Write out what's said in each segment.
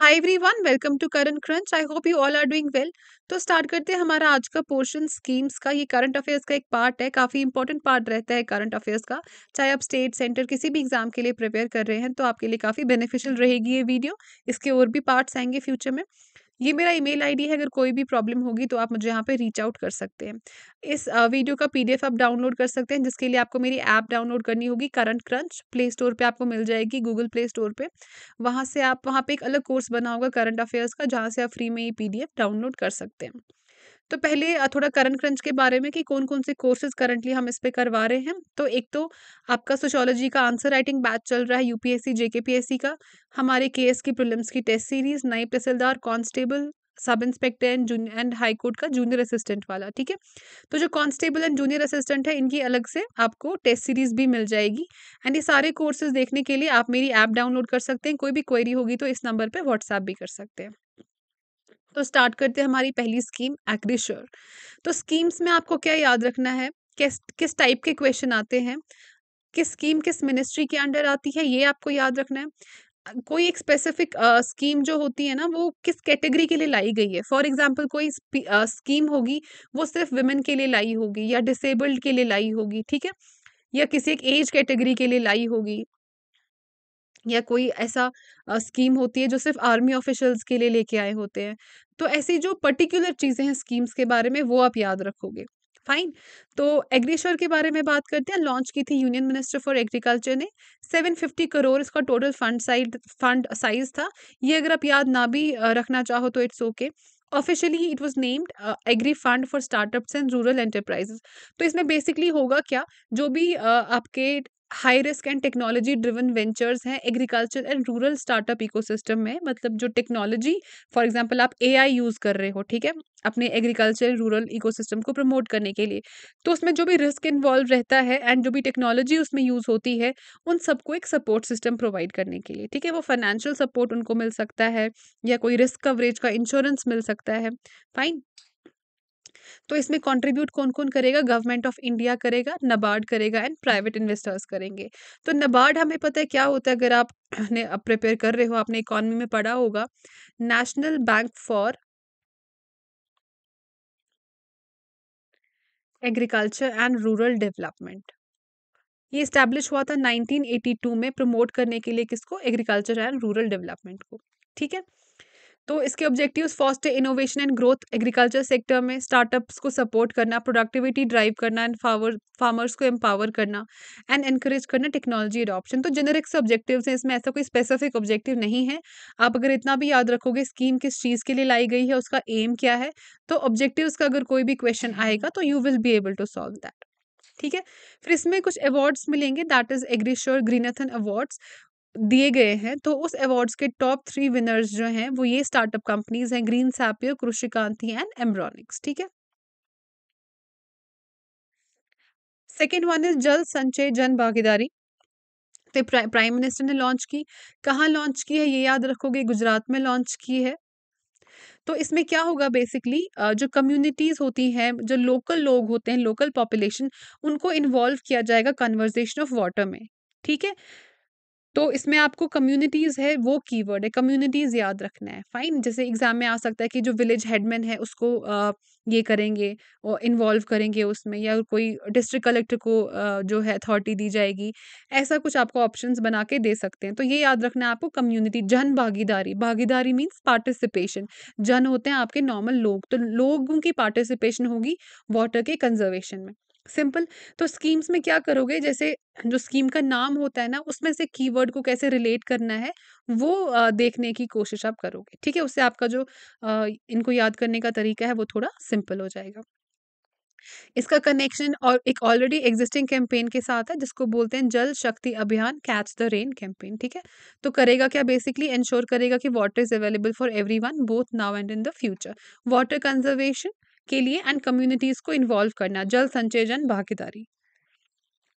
Hi everyone welcome to current crunch I hope you all are doing well तो start करते हैं हमारा आज का पोर्शन स्कीम्स का ये करंट अफेयर्स का एक पार्ट है काफ़ी इंपॉर्टेंट पार्ट रहता है करंट अफेयर्स का चाहे आप स्टेट सेंटर किसी भी एग्जाम के लिए प्रिपेयर कर रहे हैं तो आपके लिए काफ़ी बेनिफिशियल रहेगी ये वीडियो इसके और भी पार्ट्स आएंगे फ्यूचर में ये मेरा ईमेल आईडी है अगर कोई भी प्रॉब्लम होगी तो आप मुझे यहाँ पे रीच आउट कर सकते हैं इस वीडियो का पीडीएफ आप डाउनलोड कर सकते हैं जिसके लिए आपको मेरी ऐप डाउनलोड करनी होगी करंट क्रंच प्ले स्टोर पर आपको मिल जाएगी गूगल प्ले स्टोर पर वहाँ से आप वहाँ पर एक अलग कोर्स बना होगा करंट अफेयर्स का जहाँ से आप फ्री में ये पी डाउनलोड कर सकते हैं तो पहले थोड़ा करंट क्रंच के बारे में कि कौन-कौन से कोर्सेज़ करंटली हम इस पर करवा रहे हैं। तो एक तो आपका सोशोलॉजी का आंसर राइटिंग बैच चल रहा है यूपीएससी, जेकेपीएससी का। हमारे के की प्रिलिम्स की टेस्ट सीरीज़, नए तहसीलदार, constable, sub inspector and June and high court का जूनियर असिस्टेंट वाला, ठीक है? तो जो कांस्टेबल एंड जूनियर असिस्टेंट है, इनकी अलग से आपको टेस्ट सीरीज़ भी मिल जाएगी एंड ये सारे कोर्सेज़ देखने के लिए आप मेरी ऐप डाउनलोड कर सकते हैं। कोई भी क्वेरी होगी तो इस नंबर पे व्हाट्सएप भी कर सकते हैं। तो स्टार्ट करते हैं हमारी पहली स्कीम एग्रीश्योर तो स्कीम्स में आपको क्या याद रखना है किस किस टाइप के क्वेश्चन आते हैं किस स्कीम किस मिनिस्ट्री के अंडर आती है ये आपको याद रखना है कोई एक स्पेसिफिक स्कीम जो होती है ना वो किस कैटेगरी के लिए लाई गई है फॉर एग्जांपल कोई स्कीम होगी वो सिर्फ वुमेन के लिए लाई होगी या डिसेबल्ड के लिए लाई होगी ठीक है या किसी एक एज कैटेगरी के लिए लाई होगी या कोई ऐसा स्कीम होती है जो सिर्फ आर्मी ऑफिशल्स के लिए लेके आए होते हैं तो ऐसी जो पर्टिकुलर चीज़ें हैं स्कीम्स के बारे में वो आप याद रखोगे फाइन तो एग्रीश्योर के बारे में बात करते हैं लॉन्च की थी यूनियन मिनिस्टर फॉर एग्रीकल्चर ने 750 करोड़ इसका total fund side fund size था ये अगर आप याद ना भी रखना चाहो तो it's okay officially it was named agri fund for startups and rural enterprises तो इसमें बेसिकली होगा क्या जो भी uh, आपके high risk and technology driven ventures हैं agriculture and rural startup ecosystem में मतलब जो टेक्नोलॉजी फॉर एग्जांपल आप एआई यूज़ कर रहे हो ठीक है अपने एग्रीकल्चर रूरल इकोसिस्टम को प्रमोट करने के लिए तो उसमें जो भी रिस्क इन्वॉल्व रहता है एंड जो भी टेक्नोलॉजी उसमें यूज़ होती है उन सबको एक सपोर्ट सिस्टम प्रोवाइड करने के लिए ठीक है वो फाइनेंशियल सपोर्ट उनको मिल सकता है या कोई रिस्क कवरेज का इंश्योरेंस मिल सकता है फाइन तो इसमें कंट्रीब्यूट कौन कौन करेगा गवर्नमेंट ऑफ इंडिया करेगा नबार्ड करेगा एंड प्राइवेट इन्वेस्टर्स करेंगे तो नबार्ड हमें पता है क्या होता है अगर आप ने प्रिपेयर कर रहे हो आपने इकोनॉमी में पढ़ा होगा national bank for agriculture and rural development ये इस्टेब्लिश हुआ था 1982 में प्रमोट करने के लिए किसको एग्रीकल्चर एंड रूरल डेवलपमेंट को ठीक है तो इसके objectives foster innovation and growth agriculture sector में स्टार्टअप्स को सपोर्ट करना प्रोडक्टिविटी ड्राइव करना एंड फावर फार्मर्स को एम्पावर करना एंड एनकरेज करना टेक्नोलॉजी एडॉप्शन तो जेनरिक्स ऑब्जेक्टिव हैं इसमें ऐसा कोई स्पेसिफिक ऑब्जेक्टिव नहीं है आप अगर इतना भी याद रखोगे स्कीम किस चीज़ के लिए लाई गई है उसका एम क्या है तो ऑब्जेक्टिव का अगर कोई भी क्वेश्चन आएगा तो you will be able to solve that ठीक है फिर इसमें कुछ अवार्ड्स मिलेंगे that is Agrisure Greenathon awards दिए गए हैं तो उस अवार्ड्स के टॉप थ्री विनर्स जो हैं वो ये स्टार्टअप कंपनीज हैं ग्रीन सैपियर कृषिकांति एंड एम्ब्रॉनिक्स ठीक है सेकेंड वन इज जल संचय जन भागीदारी तो प्राइम मिनिस्टर ने लॉन्च की कहाँ लॉन्च की है ये याद रखोगे गुजरात में लॉन्च की है तो इसमें क्या होगा बेसिकली जो कम्युनिटीज़ होती हैं जो लोकल लोग होते हैं लोकल पॉपुलेशन उनको इन्वॉल्व किया जाएगा कन्वर्जेशन ऑफ वाटर में ठीक है तो इसमें आपको कम्युनिटीज़ है वो कीवर्ड है कम्युनिटीज़ याद रखना है फाइन जैसे एग्जाम में आ सकता है कि जो विलेज हेडमैन है उसको आ, ये करेंगे और इन्वॉल्व करेंगे उसमें या कोई डिस्ट्रिक्ट कलेक्टर को आ, जो है अथॉरिटी दी जाएगी ऐसा कुछ आपको ऑप्शन बना के दे सकते हैं तो ये याद रखना है आपको कम्युनिटी जन भागीदारी भागीदारी मीन्स पार्टिसिपेशन जन होते हैं आपके नॉर्मल लोग तो लोगों की पार्टिसिपेशन होगी वाटर के कंजर्वेशन में सिंपल तो स्कीम्स में क्या करोगे जैसे जो स्कीम का नाम होता है ना उसमें से कीवर्ड को कैसे रिलेट करना है वो देखने की कोशिश आप करोगे ठीक है उससे आपका जो इनको याद करने का तरीका है वो थोड़ा सिंपल हो जाएगा इसका कनेक्शन और एक ऑलरेडी एग्जिस्टिंग कैंपेन के साथ है जिसको बोलते हैं जल शक्ति अभियान कैच द रेन कैंपेन ठीक है तो करेगा क्या बेसिकली इंश्योर करेगा कि water is available for every one both now and in the future water conservation के लिए एंड कम्युनिटीज़ को इन्वॉल्व करना जल संचयन भागीदारी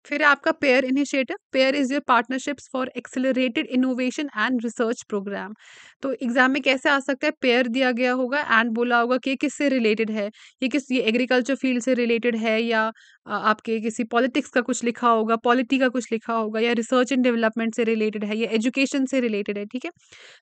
फिर आपका pair initiative pair is your partnerships for accelerated innovation and research programme तो एग्जाम में कैसे आ सकता है पेयर दिया गया होगा एंड बोला होगा कि ये किससे रिलेटेड है ये किस ये एग्रीकल्चर फील्ड से रिलेटेड है या आपके किसी पॉलिटिक्स का कुछ लिखा होगा पॉलिटी का कुछ लिखा होगा या रिसर्च एंड डेवलपमेंट से रिलेटेड है या एजुकेशन से रिलेटेड है ठीक है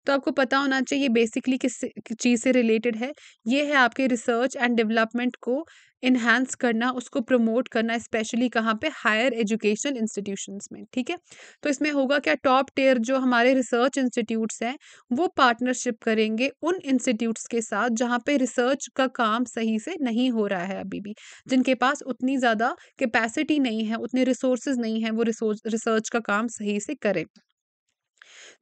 तो आपको पता होना चाहिए बेसिकली किस चीज़ से रिलेटेड है ये है आपके रिसर्च एंड डेवलपमेंट को इन्हांस करना उसको प्रमोट करना स्पेशली कहाँ पे हायर एजुकेशन इंस्टीट्यूशंस में ठीक है तो इसमें होगा क्या टॉप टेयर जो हमारे रिसर्च इंस्टीट्यूट्स हैं वो पार्टनरशिप करेंगे उन इंस्टीट्यूट्स के साथ जहाँ पे रिसर्च का काम सही से नहीं हो रहा है अभी भी जिनके पास उतनी ज़्यादा कैपेसिटी नहीं है उतने रिसोर्सेज नहीं है वो रिसर्च का काम सही से करें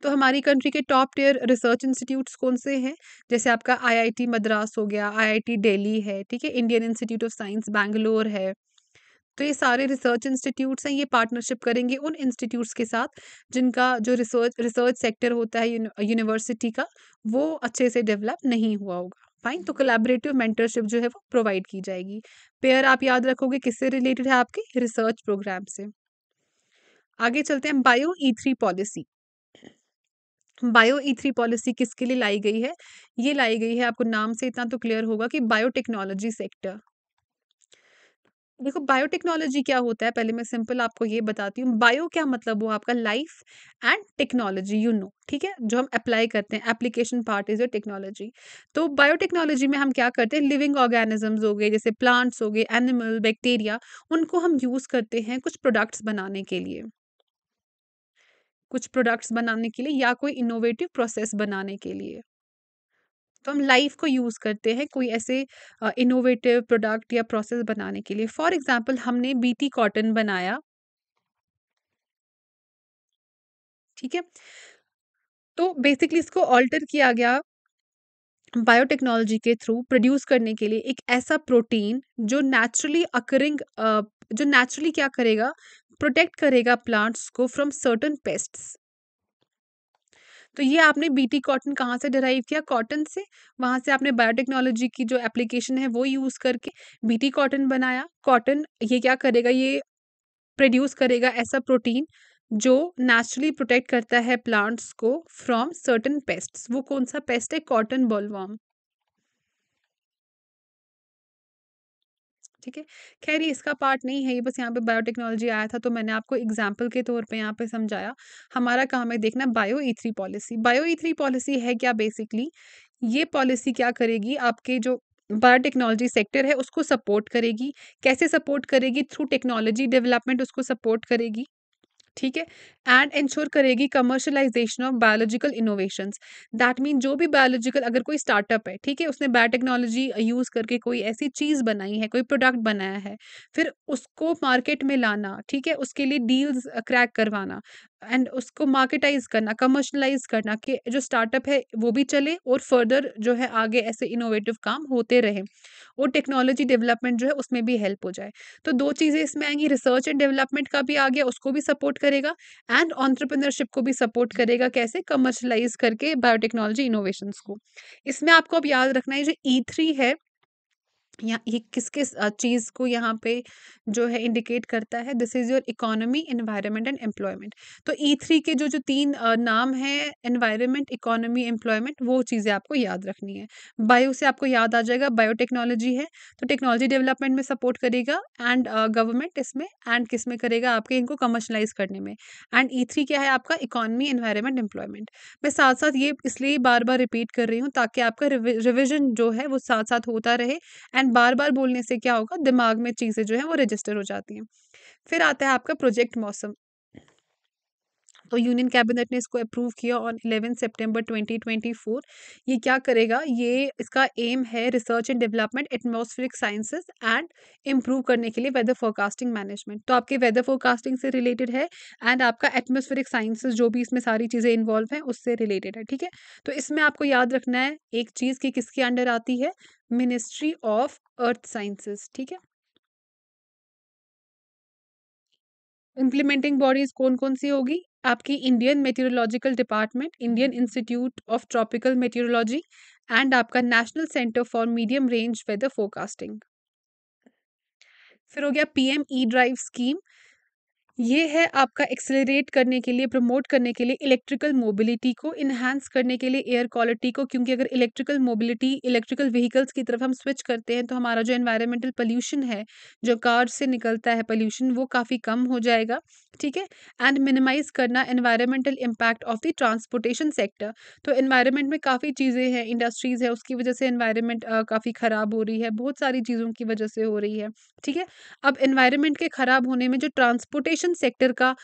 तो हमारी कंट्री के टॉप टीयर रिसर्च इंस्टीट्यूट्स कौन से हैं जैसे आपका आईआईटी मद्रास हो गया आईआईटी दिल्ली है ठीक है Indian institute of science Bangalore है तो ये सारे रिसर्च इंस्टीट्यूट्स हैं ये पार्टनरशिप करेंगे उन इंस्टीट्यूट्स के साथ जिनका जो रिसर्च रिसर्च सेक्टर होता है यूनिवर्सिटी का वो अच्छे से डेवलप नहीं हुआ होगा फाइन तो कोलैबोरेटिव मेंटरशिप जो है वो प्रोवाइड की जाएगी पेयर आप याद रखोगे किससे रिलेटेड है आपके रिसर्च प्रोग्राम से आगे चलते हैं bio E three policy bio E three policy किसके लिए लाई गई है ये लाई गई है आपको नाम से इतना तो क्लियर होगा कि बायोटेक्नोलॉजी सेक्टर देखो बायोटेक्नोलॉजी क्या होता है पहले मैं सिंपल आपको ये बताती हूँ बायो क्या मतलब हुआ आपका life and technology you know ठीक है जो हम अप्लाई करते हैं application part is your technology तो बायोटेक्नोलॉजी में हम क्या करते हैं लिविंग ऑर्गेनिजम्स हो गए जैसे प्लांट्स हो गए एनिमल बैक्टीरिया उनको हम यूज़ करते हैं कुछ प्रोडक्ट्स बनाने के लिए कुछ प्रोडक्ट्स बनाने के लिए या कोई इनोवेटिव प्रोसेस बनाने के लिए तो हम लाइफ को यूज़ करते हैं कोई ऐसे इनोवेटिव प्रोडक्ट या प्रोसेस बनाने के लिए फॉर एग्जाम्पल हमने बीटी कॉटन बनाया ठीक है तो बेसिकली इसको ऑल्टर किया गया बायोटेक्नोलॉजी के थ्रू प्रोड्यूस करने के लिए एक ऐसा प्रोटीन जो नेचुरली अकरिंग जो नेचुरली क्या करेगा प्रोटेक्ट करेगा प्लांट्स को फ्रॉम सर्टन पेस्ट्स तो ये आपने बीटी कॉटन कहाँ से डराइव किया कॉटन से वहाँ से आपने बायोटेक्नोलॉजी की जो एप्लीकेशन है वो यूज़ करके बीटी कॉटन बनाया कॉटन ये क्या करेगा ये प्रोड्यूस करेगा ऐसा प्रोटीन जो नेचुरली प्रोटेक्ट करता है प्लांट्स को फ्रॉम सर्टन पेस्ट्स वो कौन सा पेस्ट है कॉटन बॉलवॉम ठीक है खैर ये इसका पार्ट नहीं है ये बस यहाँ पे बायोटेक्नोलॉजी आया था तो मैंने आपको एग्जाम्पल के तौर पे यहाँ पे समझाया हमारा काम है देखना bio E three policy bio E three policy है क्या बेसिकली ये पॉलिसी क्या करेगी आपके जो बायोटेक्नोलॉजी सेक्टर है उसको सपोर्ट करेगी कैसे सपोर्ट करेगी थ्रू टेक्नोलॉजी डेवलपमेंट उसको सपोर्ट करेगी ठीक है एंड इंश्योर करेगी commercialisation of biological innovation that mean जो भी बायोलॉजिकल अगर कोई स्टार्टअप है ठीक है उसने बायोटेक्नोलॉजी यूज़ करके कोई ऐसी चीज़ बनाई है कोई प्रोडक्ट बनाया है फिर उसको मार्केट में लाना ठीक है उसके लिए डील्स क्रैक करवाना एंड उसको मार्केटाइज करना कमर्शलाइज करना कि जो स्टार्टअप है वो भी चले और फर्दर जो है आगे ऐसे इनोवेटिव काम होते रहे और टेक्नोलॉजी डेवलपमेंट जो है उसमें भी हेल्प हो जाए तो दो चीज़ें इसमें आएंगी रिसर्च एंड डेवलपमेंट का भी आ गया उसको भी सपोर्ट करेगा एंड ऑन्टरप्रनरशिप को भी सपोर्ट करेगा कैसे कमर्शलाइज करके बायोटेक्नोलॉजी इनोवेशंस को इसमें आपको अब याद रखना है जो ई e थ्री है या ये किस किस चीज़ को यहाँ पे जो है इंडिकेट करता है this is your economy environment and employment तो ई e थ्री के जो जो तीन नाम हैं इन्वायरमेंट इकोनॉमी एम्प्लॉयमेंट वो चीज़ें आपको याद रखनी है बायो से आपको याद आ जाएगा बायोटेक्नोलॉजी है तो टेक्नोलॉजी डेवलपमेंट में सपोर्ट करेगा एंड गवर्नमेंट इसमें एंड किस में करेगा आपके इनको कमर्शलाइज करने में एंड ई थ्री क्या है आपका इकोनॉमी इन्वायरमेंट एम्प्लॉयमेंट मैं साथ साथ ये इसलिए बार बार रिपीट कर रही हूँ ताकि आपका रिविजन जो है वो साथ साथ होता रहे एंड एंड बार बार बोलने से क्या होगा दिमाग में चीज़ें जो है वो रजिस्टर हो जाती हैं फिर आता है आपका प्रोजेक्ट मौसम तो यूनियन कैबिनेट ने इसको अप्रूव किया ऑन इलेवन सेप्टेम्बर ट्वेंटी ये क्या करेगा ये इसका एम है research and development atmospheric sciences and improve करने के लिए वेदर फोरकास्टिंग मैनेजमेंट तो आपके वेदर फोरकास्टिंग से रिलेटेड है एंड आपका एटमोसफेरिक साइंसेज जो भी इसमें सारी चीज़ें इन्वॉल्व हैं उससे रिलेटेड है ठीक है तो इसमें आपको याद रखना है एक चीज़ कि किसके अंडर आती है मिनिस्ट्री ऑफ अर्थ साइंसेज ठीक है इम्प्लीमेंटिंग बॉडीज कौन कौन सी होगी आपकी Indian meteorological department Indian institute of tropical meteorology and आपका national centre for medium range weather forecasting फिर हो गया पीएम ई ड्राइव स्कीम ये है आपका एक्सेलरेट करने के लिए प्रमोट करने के लिए इलेक्ट्रिकल मोबिलिटी को इन्हांस करने के लिए एयर क्वालिटी को क्योंकि अगर इलेक्ट्रिकल मोबिलिटी इलेक्ट्रिकल व्हीकल्स की तरफ हम स्विच करते हैं तो हमारा जो एनवायरमेंटल पोल्यूशन है जो कार से निकलता है पोल्यूशन वो काफ़ी कम हो जाएगा ठीक है एंड मिनिमाइज करना environmental impact of the transportation sector तो एनवायरमेंट में काफ़ी चीज़ें हैं इंडस्ट्रीज़ है उसकी वजह से एनवायरमेंट काफ़ी ख़राब हो रही है बहुत सारी चीज़ों की वजह से हो रही है ठीक है अब एनवायरमेंट के ख़राब होने में जो ट्रांसपोर्टेशन एविएशन सेक्टर का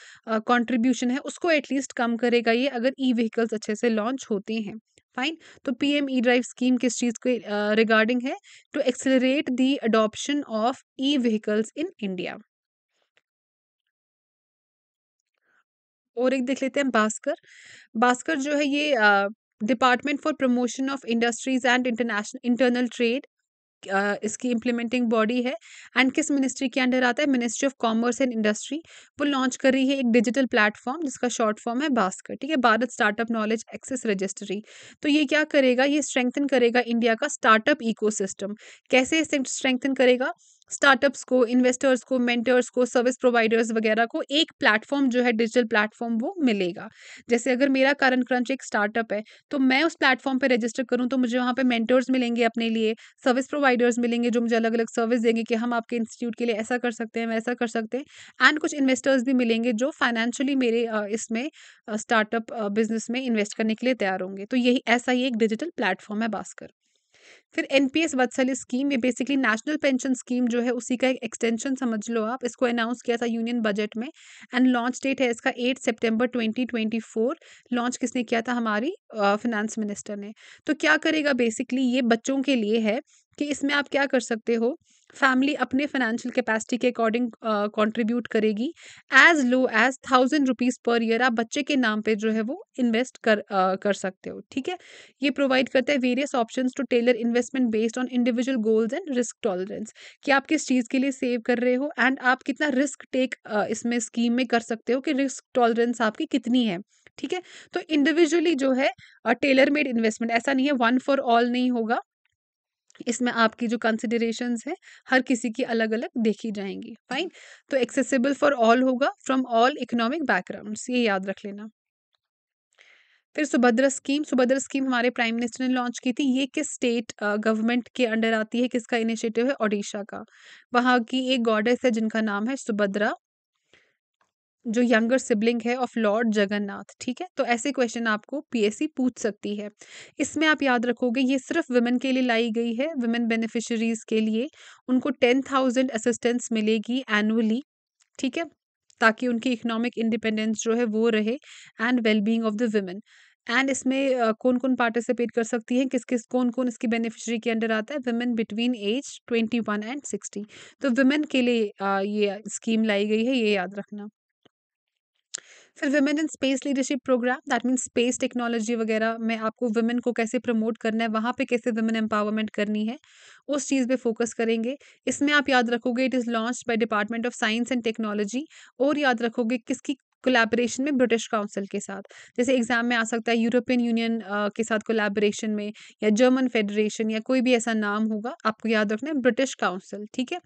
कंट्रीब्यूशन है उसको एटलीस्ट कम करेगा ये अगर ई व्हीकल्स अच्छे से लॉन्च होते हैं फाइन तो P M E drive scheme किस चीज़ के रिगार्डिंग है to accelerate the adoption of E vehicles in India और एक देख लेते हैं भास्कर भास्कर जो है ये department for promotion of industries and international internal trade इसकी इम्प्लीमेंटिंग बॉडी है एंड किस मिनिस्ट्री के अंडर आता है ministry of commerce and industry वो लॉन्च कर रही है एक डिजिटल प्लेटफॉर्म जिसका शॉर्ट फॉर्म है भास्कर ठीक है Bharat startup knowledge access registry तो ये क्या करेगा ये स्ट्रेंथन करेगा इंडिया का स्टार्टअप इकोसिस्टम कैसे स्ट्रेंथन करेगा स्टार्टअप्स को इन्वेस्टर्स को मेंटर्स को सर्विस प्रोवाइडर्स वगैरह को एक प्लेटफॉर्म जो है डिजिटल प्लेटफॉर्म वो मिलेगा जैसे अगर मेरा करंट क्रंच एक स्टार्टअप है तो मैं उस प्लेटफॉर्म पर रजिस्टर करूँ तो मुझे वहाँ पर मेंटर्स मिलेंगे अपने लिए सर्विस प्रोवाइडर्स मिलेंगे जो मुझे अलग अलग सर्विस देंगे कि हम आपके इंस्टीट्यूट के लिए ऐसा कर सकते हैं वैसा कर सकते हैं एंड कुछ इन्वेस्टर्स भी मिलेंगे जो फाइनेंशियली मेरे इसमें स्टार्टअप बिजनेस में इन्वेस्ट करने के लिए तैयार होंगे तो यही ऐसा ही एक डिजिटल प्लेटफॉर्म है भास्कर फिर एनपीएस वत्सल स्कीम ये बेसिकली नेशनल पेंशन स्कीम जो है उसी का एक एक्सटेंशन समझ लो आप इसको अनाउंस किया था यूनियन बजट में एंड लॉन्च डेट है इसका eight September twenty twenty four launch किसने किया था हमारी फिनेंस मिनिस्टर ने तो क्या करेगा बेसिकली ये बच्चों के लिए है कि इसमें आप क्या कर सकते हो फैमिली अपने फाइनेंशियल कैपेसिटी के अकॉर्डिंग कंट्रीब्यूट करेगी as low as thousand rupees per year आप बच्चे के नाम पे जो है वो इन्वेस्ट कर uh, कर सकते हो ठीक है ये प्रोवाइड करता है various option to tailor investment based on individual goals and risk tolerance कि आप किस चीज़ के लिए सेव कर रहे हो एंड आप कितना रिस्क टेक uh, इसमें स्कीम में कर सकते हो कि रिस्क टॉलरेंस आपकी कितनी है ठीक है तो इंडिविजुअली जो है टेलर मेड इन्वेस्टमेंट ऐसा नहीं है वन फॉर ऑल नहीं होगा इसमें आपकी जो कंसिडरेशन है हर किसी की अलग अलग देखी जाएंगी फाइन तो एक्सेसिबल फॉर ऑल होगा फ्रॉम ऑल इकोनॉमिक बैकग्राउंड ये याद रख लेना फिर सुभद्रा स्कीम सुभद्रा स्कीम हमारे प्राइम मिनिस्टर ने लॉन्च की थी ये किस स्टेट गवर्नमेंट के अंडर आती है किसका इनिशिएटिव है ओडिशा का वहाँ की एक गॉडेस है जिनका नाम है सुभद्रा जो यंगर सिबलिंग है ऑफ लॉर्ड जगन्नाथ ठीक है तो ऐसे क्वेश्चन आपको पीएससी पूछ सकती है इसमें आप याद रखोगे ये सिर्फ वुमेन के लिए लाई गई है वुमेन बेनिफिशरीज के लिए उनको टेन थाउजेंड असिस्टेंस मिलेगी एनुअली ठीक है ताकि उनकी इकोनॉमिक इंडिपेंडेंस जो है वो रहे and wellbeing of the women and इसमें कौन कौन पार्टिसिपेट कर सकती हैं किस किस कौन कौन इसकी बेनिफिशरी के अंडर आता है women between age twenty one and sixty तो वुमेन के लिए ये स्कीम लाई गई है ये याद रखना फिर women in space leadership programme that mean space technology वगैरह में आपको वुमेन को कैसे प्रमोट करना है वहाँ पे कैसे वुमेन एम्पावरमेंट करनी है उस चीज़ पे फोकस करेंगे इसमें आप याद रखोगे it is launch by department of science and technology और याद रखोगे किसकी कोलैबोरेशन में ब्रिटिश काउंसिल के साथ जैसे एग्जाम में आ सकता है यूरोपियन यूनियन के साथ कोलैबोरेशन में या जर्मन फेडरेशन या कोई भी ऐसा नाम होगा आपको याद रखना है ब्रिटिश काउंसिल ठीक है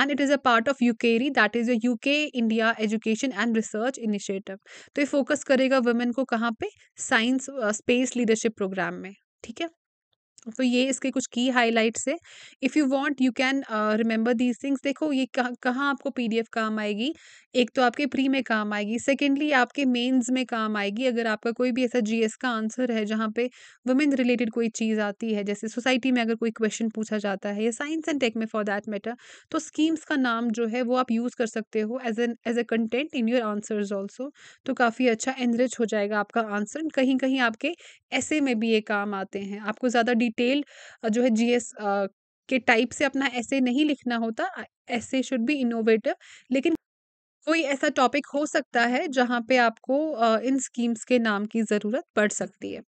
and it is a part of UKERI that is U K India education and research initiative तो ये फोकस करेगा वुमेन को कहाँ पे साइंस स्पेस लीडरशिप प्रोग्राम में ठीक है तो ये इसके कुछ की हाइलाइट्स है if you want you can remember these things देखो ये कहाँ कहाँ आपको पीडीएफ काम आएगी एक तो आपके प्री में काम आएगी सेकेंडली आपके मेन्स में काम आएगी अगर आपका कोई भी ऐसा जीएस का आंसर है जहाँ पे वुमेन रिलेटेड कोई चीज़ आती है जैसे सोसाइटी में अगर कोई क्वेश्चन पूछा जाता है या साइंस एंड टेक में फॉर दैट मैटर तो स्कीम्स का नाम जो है वो आप यूज़ कर सकते हो as an as a content in your answers also तो काफ़ी अच्छा एनरिच हो जाएगा आपका आंसर कहीं कहीं आपके ऐसे में भी ये काम आते हैं आपको ज़्यादा डिटेल जो है एस के टाइप से अपना ऐसे नहीं लिखना होता ऐसे शुड बी इनोवेटिव लेकिन कोई ऐसा टॉपिक हो सकता है जहाँ पे आपको इन स्कीम्स के नाम की ज़रूरत पड़ सकती है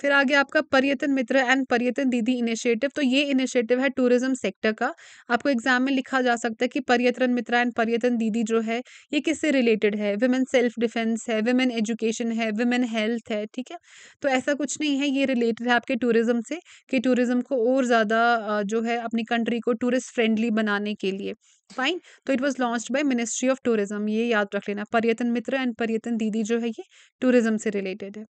फिर आगे आपका पर्यटन मित्र एंड पर्यटन दीदी इनिशिएटिव तो ये इनिशिएटिव है टूरिज्म सेक्टर का आपको एग्जाम में लिखा जा सकता है कि पर्यटन मित्र एंड पर्यटन दीदी जो है ये किससे रिलेटेड है वुमेन सेल्फ डिफेंस है वुमेन एजुकेशन है वुमेन हेल्थ है ठीक है तो ऐसा कुछ नहीं है ये रिलेटेड है आपके टूरिज्म से कि टूरिज्म को और ज़्यादा जो है अपनी कंट्री को टूरिस्ट फ्रेंडली बनाने के लिए फाइन तो it was launch by ministry of tourism ये याद रख लेना पर्यटन मित्र एंड पर्यटन दीदी जो है ये टूरिज्म से रिलेटेड है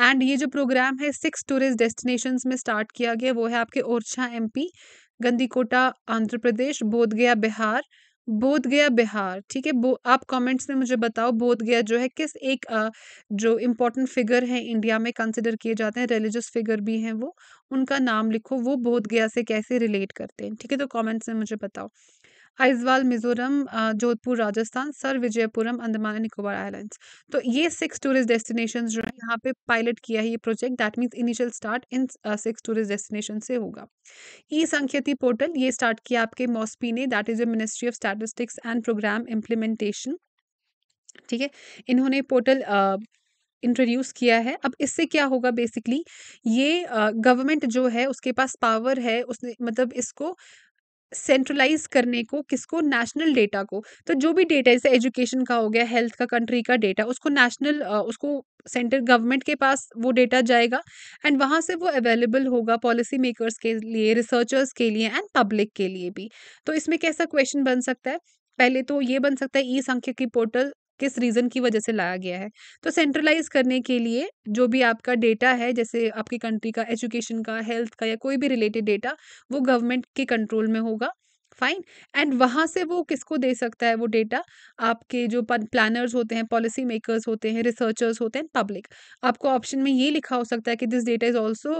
एंड ये जो प्रोग्राम है सिक्स टूरिस्ट डेस्टिनेशन में स्टार्ट किया गया वो है आपके ओरछा एम गंदीकोटा आंध्र प्रदेश बोध बिहार बोध गया बिहार ठीक है आप कमेंट्स में मुझे बताओ बोध गया जो है किस एक आ, जो इम्पोर्टेंट फिगर है इंडिया में कंसिडर किए जाते हैं रिलीजियस फिगर भी हैं वो उनका नाम लिखो वो बोध गया से कैसे रिलेट करते हैं ठीक है तो कमेंट्स में मुझे बताओ आइजवाल मिज़ोरम जोधपुर राजस्थान सर विजयपुरम अंडमान एंड निकोबार आइलैंड्स तो ये सिक्स टूरिस्ट डेस्टिनेशन जो है यहाँ पे पायलट किया है ये project that means initial start in six tourist destination से होगा ई सांख्यति पोर्टल ये स्टार्ट किया आपके मॉस्पी ने that is a ministry of statistics and programme implementation ठीक है इन्होंने पोर्टल इंट्रोड्यूस किया है अब इससे क्या होगा बेसिकली ये गवर्नमेंट जो है उसके पास पावर है उसने मतलब इसको सेंट्रलाइज करने को किसको नेशनल डेटा को तो जो भी डेटा जैसे एजुकेशन का हो गया हेल्थ का कंट्री का डेटा उसको नेशनल उसको सेंट्रल गवर्नमेंट के पास वो डेटा जाएगा एंड वहाँ से वो अवेलेबल होगा पॉलिसी मेकर्स के लिए रिसर्चर्स के लिए एंड पब्लिक के लिए भी तो इसमें कैसा क्वेश्चन बन सकता है पहले तो ये बन सकता है ई की पोर्टल किस रीज़न की वजह से लाया गया है तो सेंट्रलाइज करने के लिए जो भी आपका डेटा है जैसे आपकी कंट्री का एजुकेशन का हेल्थ का या कोई भी रिलेटेड डेटा वो गवर्नमेंट के कंट्रोल में होगा फाइन एंड वहाँ से वो किसको दे सकता है वो डेटा आपके जो प्लानर्स होते हैं पॉलिसी मेकर्स होते हैं रिसर्चर्स होते हैं पब्लिक आपको ऑप्शन में ये लिखा हो सकता है कि this data is also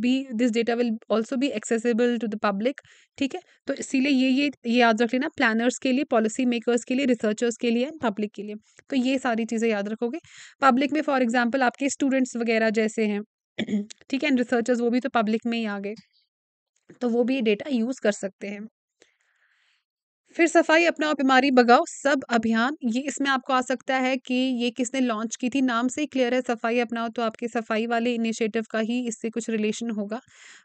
be this data will also be accessible to the public ठीक है तो इसीलिए ये ये ये याद रख लेना प्लानर्स के लिए पॉलिसी मेकर्स के लिए रिसर्चर्स के लिए एंड पब्लिक के लिए तो ये सारी चीज़ें याद रखोगे पब्लिक में फॉर एग्जाम्पल आपके स्टूडेंट्स वगैरह जैसे हैं ठीक है एंड रिसर्चर्स वो भी तो पब्लिक में ही आ गए तो वो भी डेटा यूज़ कर सकते हैं फिर सफाई अपनाओ बीमारी बगाओ सब अभियान ये इसमें आपको आ सकता है कि ये किसने लॉन्च की थी नाम से ही क्लियर है सफाई अपनाओ तो आपके सफाई वाले इनिशिएटिव का ही इससे कुछ रिलेशन होगा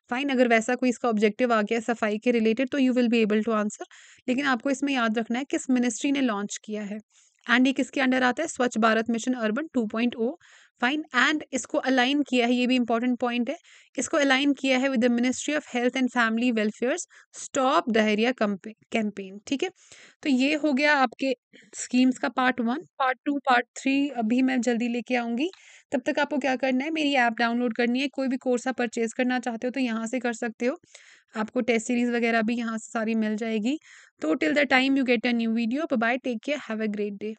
फाइन अगर वैसा कोई इसका ऑब्जेक्टिव आ गया सफाई के रिलेटेड तो you will be able to answer लेकिन आपको इसमें याद रखना है किस मिनिस्ट्री ने लॉन्च किया है एंड ये किसके अंडर आता है Swachh Bharat mission urban oh fine and इसको अलाइन किया है ये भी इंपॉर्टेंट पॉइंट है इसको अलाइन किया है with the ministry of health and family welfare stop diarrhoea campaign ठीक है तो ये हो गया आपके स्कीम्स का part one part two part three अभी मैं जल्दी लेके आऊँगी तब तक आपको क्या करना है मेरी ऐप डाउनलोड करनी है कोई भी कोर्स आप परचेज करना चाहते हो तो यहाँ से कर सकते हो आपको टेस्ट सीरीज़ वगैरह भी यहाँ से सारी मिल जाएगी तो till the time you get a new video bye take care have a great day